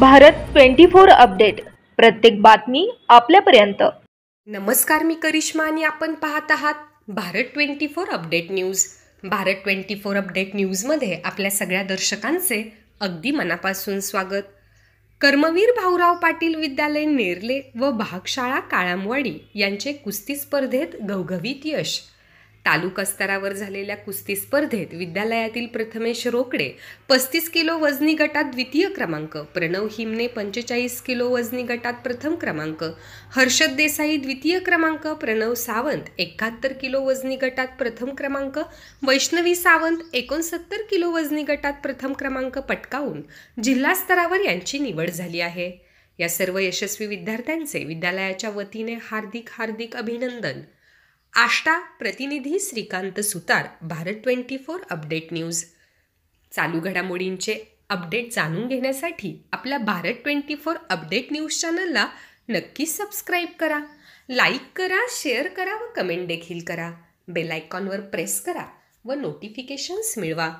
Bharat twenty four update प्रत्येक बातमी आपल्यापर्यंत नमस्कार मी करिश्मा आणि आपण पाहत आहात Bharat twenty four update news Bharat twenty four update न्यूजमध्ये आपल्या सगळ्या दर्शकांचे अगदी मनापासून स्वागत कर्मवीर भाऊराव पाटील विद्यालय नेरले व भागशाळा काळामवाडी यांचे कुस्ती स्पर्धेत घवघवीत यश तालुका स्तरावर झालेल्या कुस्ती स्पर्धेत विद्यालयातील प्रथमेश रोकडे पस्तीस किलो वजनी गटात द्वितीय क्रमांक प्रणव हिमने पंचेचाळीस किलो वजनी गटात प्रथम क्रमांक हर्षद देसाई द्वितीय क्रमांक प्रणव सावंत एकाहत्तर किलो वजनी गटात प्रथम क्रमांक वैष्णवी सावंत एकोणसत्तर किलो वजनी गटात प्रथम क्रमांक पटकावून जिल्हा स्तरावर यांची निवड झाली आहे या सर्व यशस्वी विद्यार्थ्यांचे विद्यालयाच्या वतीने हार्दिक हार्दिक अभिनंदन आष्टा प्रतिनिधी Shrikant Sutar Bharat twenty four update news चालू घडामोडींचे अपडेट जाणून घेण्यासाठी आपल्या Bharat twenty four update news चॅनलला नक्की सबस्क्राईब करा लाईक करा शेअर करा व कमेंट देखील करा बेलायकॉनवर प्रेस करा व नोटिफिकेशन्स मिळवा